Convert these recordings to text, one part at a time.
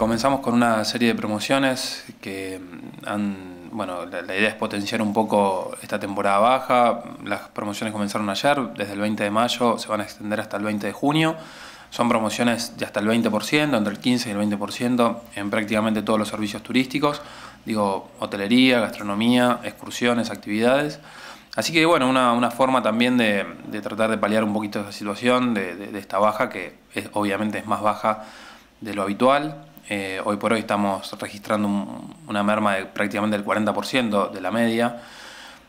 Comenzamos con una serie de promociones que mm, han, bueno, la, idea es potenciar un poco esta temporada baja. Las promociones comenzaron ayer, desde el 20 de mayo se van a extender hasta el 20 de junio. Son promociones de hasta el 20%, entre el 15 y el 20% en prácticamente todos los servicios turísticos, digo, hotelería, gastronomía, excursiones, actividades. Así que bueno, una, forma también de, tratar de paliar un poquito esa situación de, esta baja, que obviamente es más baja de lo habitual. Eh, hoy por hoy estamos registrando una merma de prácticamente el 40% de la media.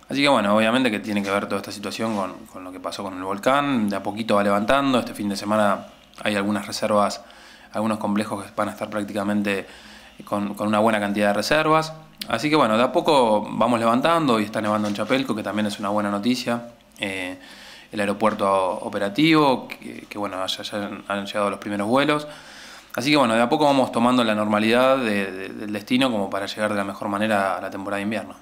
Así que bueno, obviamente que tiene que ver toda esta situación con, lo que pasó con el volcán. De a poquito va levantando. Este fin de semana hay algunas reservas, algunos complejos que van a estar prácticamente con, una buena cantidad de reservas. Así que bueno, de a poco vamos levantando y está nevando en Chapelco, que también es una buena noticia. Eh, el aeropuerto operativo, que, bueno, ya, ya han llegado los primeros vuelos. Así que bueno, de a poco vamos tomando la normalidad del destino como para llegar de la mejor manera a la temporada de invierno.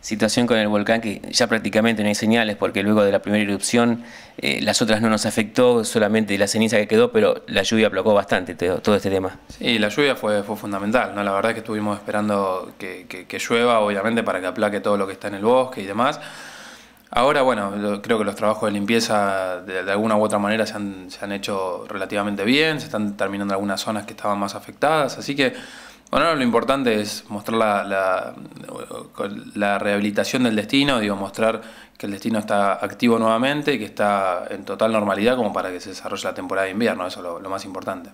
Situación con el volcán que ya prácticamente no hay señales porque luego de la primera erupción eh, las otras no nos afectó, solamente la ceniza que quedó, pero la lluvia aplacó bastante todo, este tema. Sí, la lluvia fue, fundamental, ¿no? la verdad es que estuvimos esperando que llueva obviamente para que aplaque todo lo que está en el bosque y demás. Ahora, bueno, creo que los trabajos de limpieza de, alguna u otra manera se han, se han, hecho relativamente bien, se están terminando algunas zonas que estaban más afectadas, así que, bueno, lo importante es mostrar la, la, rehabilitación del destino, digo, mostrar que el destino está activo nuevamente y que está en total normalidad como para que se desarrolle la temporada de invierno, eso es lo más importante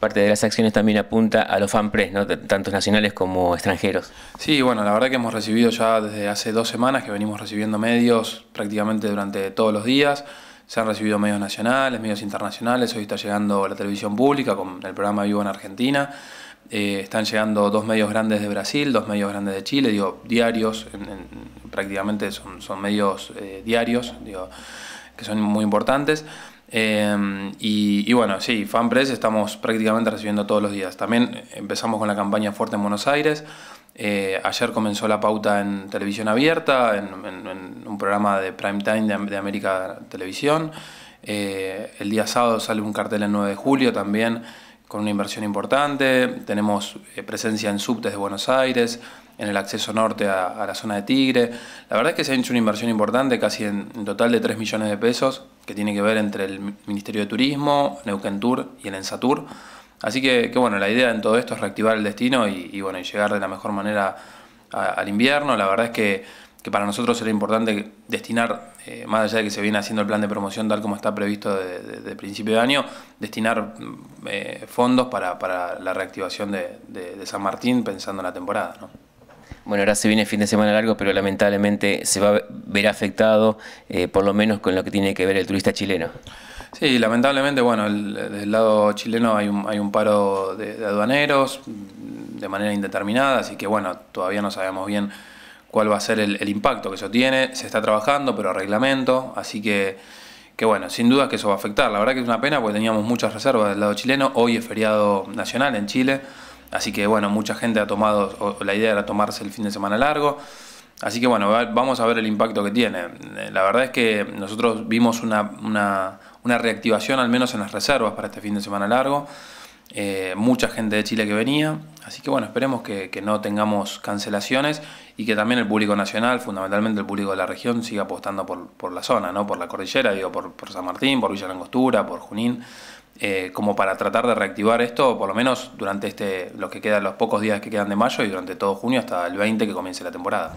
parte de las acciones también apunta a los fanpress, ¿no? tantos nacionales como extranjeros. Sí, bueno, la verdad que hemos recibido ya desde hace dos semanas que venimos recibiendo medios prácticamente durante todos los días. Se han recibido medios nacionales, medios internacionales, hoy está llegando la televisión pública con el programa Vivo en Argentina. Eh, están llegando dos medios grandes de Brasil, dos medios grandes de Chile, digo, diarios, prácticamente son, medios eh, diarios, que son muy importantes. Em, y, bueno, sí, FanPress estamos prácticamente recibiendo todos los días. También empezamos con la campaña fuerte en Buenos Aires. Eh, ayer comenzó la pauta en televisión abierta, en, un programa de prime time de, América Televisión. Eh, el día sábado sale un cartel el 9 de julio también con una inversión importante, tenemos eh, presencia en subtes de Buenos Aires, en el acceso norte a, la zona de Tigre. La verdad es que se ha hecho una inversión importante, casi en, total de 3 millones de pesos, que tiene que ver entre el Ministerio de Turismo, Neuquén Tour y el Ensatur. Así que, bueno, la idea en todo esto es reactivar el destino y, bueno, llegar de la mejor manera al invierno. La verdad es que que para nosotros era importante destinar, eh, más allá de que se viene haciendo el plan de promoción tal como está previsto de, principio de año, destinar mm, eh, fondos para, la reactivación de, San Martín pensando en la temporada. Bueno, ahora se viene fin de semana largo, pero lamentablemente se va a ver afectado, eh, por lo menos con lo que tiene que ver el turista chileno. Sí, lamentablemente, bueno, del lado chileno hay un, hay un paro de aduaneros mm, de manera indeterminada, así que bueno, todavía no sabemos bien cuál va a ser el, impacto que eso tiene. Se está trabajando, pero a reglamento, así que, que bueno, sin duda que eso va a afectar. La verdad que es una pena porque teníamos muchas reservas del lado chileno. Hoy es feriado nacional en Chile, así que bueno, mucha gente ha tomado, la idea era tomarse el fin de semana largo. Así que bueno, vamos a ver el impacto que tiene. La verdad es que nosotros vimos una, una reactivación al menos en las reservas para este fin de semana largo. Eh, mucha gente de Chile que venía. Así que bueno, esperemos que, no tengamos cancelaciones y que también el público nacional, fundamentalmente el público de la región, siga apostando por, la zona, ¿no? por la cordillera, digo, por, San Martín, por Villa Langostura, por Junín, eh, como para tratar de reactivar esto, por lo menos durante este, lo que quedan, los pocos días que quedan de mayo y durante todo junio hasta el 20 que comience la temporada.